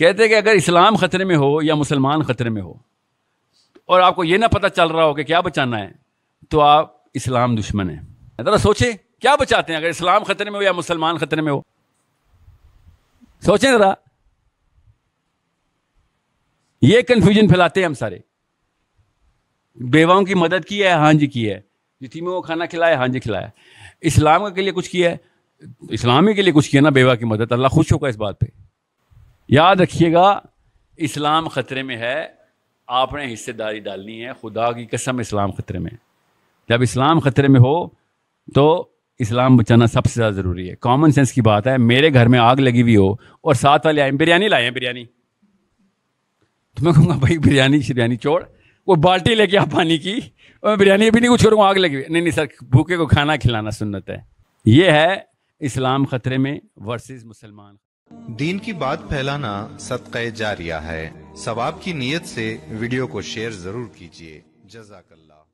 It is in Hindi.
कहते हैं कि अगर इस्लाम खतरे में हो या मुसलमान खतरे में हो और आपको ये ना पता चल रहा हो कि क्या बचाना है तो आप इस्लाम दुश्मन है ज़रा सोचे क्या बचाते हैं अगर इस्लाम खतरे में हो या मुसलमान खतरे में हो सोचें ज़रा ये कन्फ्यूजन फैलाते हैं हम सारे बेवाओं की मदद की है हाँ जी की है यतीमों को खाना खिलाया हाँ जी खिलाया इस्लाम के लिए कुछ किया है इस्लामी के लिए कुछ किया ना बेवा की मदद अल्लाह खुश होगा इस बात पर याद रखिएगा इस्लाम ख़तरे में है आपने हिस्सेदारी डालनी है खुदा की कसम इस्लाम ख़तरे में जब इस्लाम ख़तरे में हो तो इस्लाम बचाना सबसे ज़्यादा ज़रूरी है कॉमन सेंस की बात है मेरे घर में आग लगी हुई हो और साथ वाले आए बिरयानी लाए हैं बिरयानी तो मैं कहूँगा भाई बिरयानी शिरयानी छोड़ वो बाल्टी लेके आप पानी की और मैं बिरयानी अभी नहीं कुछ करूँगा आग लगी हुई नहीं नहीं सर भूखे को खाना खिलाना सुनत है ये है इस्लाम ख़तरे में वर्सेस मुसलमान दीन की बात फैलाना सदका जारिया है सवाब की नीयत से वीडियो को शेयर जरूर कीजिए जजाकल्ला